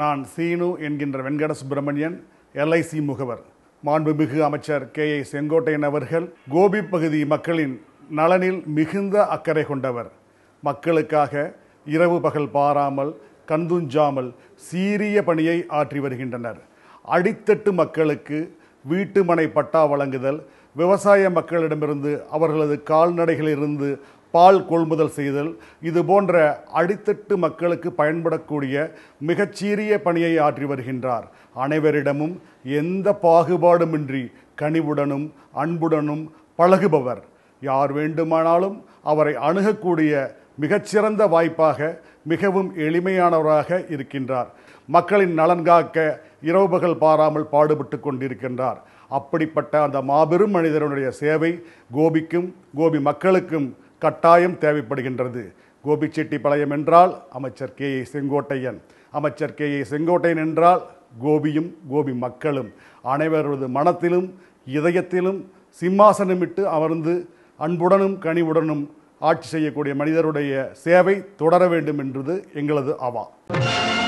நான் சீனு என்கின்ற வெங்கட சுப்பிரமணியன் எல்ஐசி முகவர் மாண்புமிகு அமைச்சர் கே ஏ செங்கோட்டையன் அவர்கள் கோபி பகுதி மக்களின் நலனில் மிகுந்த அக்கறை கொண்டவர் மக்களுக்காக இரவு பகல் பாராமல் கந்துஞ்சாமல் சீரிய பணியை ஆற்றி வருகின்றனர் அடித்தட்டு மக்களுக்கு வீட்டு மனை பட்டா வழங்குதல் விவசாய மக்களிடமிருந்து அவர்களது கால்நடைகளிலிருந்து பால் கொள்முதல் செய்தல் இது போன்ற அடித்தட்டு மக்களுக்கு பயன்படக்கூடிய மிகச்சீரிய பணியை ஆற்றி வருகின்றார் அனைவரிடமும் எந்த பாகுபாடுமின்றி கனிவுடனும் அன்புடனும் பழகுபவர் யார் வேண்டுமானாலும் அவரை அணுகக்கூடிய மிகச்சிறந்த வாய்ப்பாக மிகவும் எளிமையானவராக இருக்கின்றார் மக்களின் நலன் காக்க இரவு பகல் பாராமல் பாடுபட்டு கொண்டிருக்கின்றார் அப்படிப்பட்ட அந்த மாபெரும் மனிதனுடைய சேவை கோபிக்கும் கோபி மக்களுக்கும் கட்டாயம் தேவைப்படுகின்றது கோபிச்செட்டிப்பாளையம் என்றால் அமைச்சர் கே ஏ செங்கோட்டையன் அமைச்சர் கே ஏ செங்கோட்டையன் என்றால் கோபியும் கோபி மக்களும் அனைவரது மனத்திலும் இதயத்திலும் சிம்மாசனமிட்டு அமர்ந்து அன்புடனும் கனிவுடனும் ஆட்சி செய்யக்கூடிய மனிதருடைய சேவை தொடர வேண்டும் என்றது எங்களது அவா